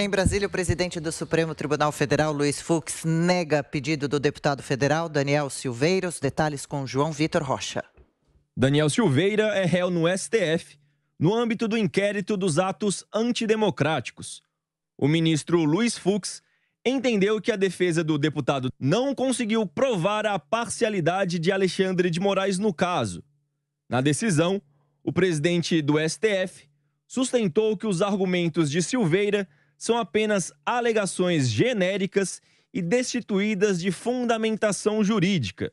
Em Brasília, o presidente do Supremo Tribunal Federal, Luiz Fux, nega pedido do deputado federal Daniel Silveira. Os detalhes com João Vitor Rocha. Daniel Silveira é réu no STF no âmbito do inquérito dos atos antidemocráticos. O ministro Luiz Fux entendeu que a defesa do deputado não conseguiu provar a parcialidade de Alexandre de Moraes no caso. Na decisão, o presidente do STF sustentou que os argumentos de Silveira são apenas alegações genéricas e destituídas de fundamentação jurídica.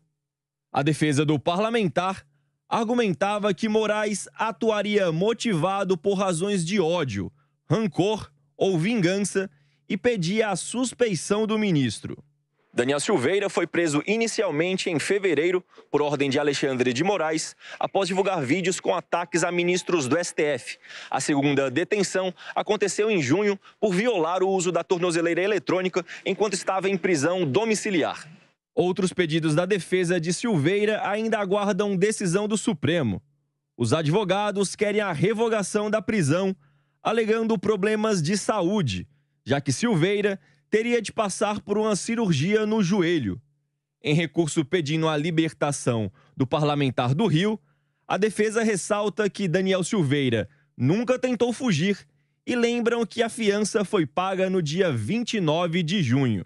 A defesa do parlamentar argumentava que Moraes atuaria motivado por razões de ódio, rancor ou vingança e pedia a suspeição do ministro. Daniel Silveira foi preso inicialmente em fevereiro por ordem de Alexandre de Moraes, após divulgar vídeos com ataques a ministros do STF. A segunda detenção aconteceu em junho por violar o uso da tornozeleira eletrônica enquanto estava em prisão domiciliar. Outros pedidos da defesa de Silveira ainda aguardam decisão do Supremo. Os advogados querem a revogação da prisão, alegando problemas de saúde, já que Silveira teria de passar por uma cirurgia no joelho. Em recurso pedindo a libertação do parlamentar do Rio, a defesa ressalta que Daniel Silveira nunca tentou fugir e lembram que a fiança foi paga no dia 29 de junho.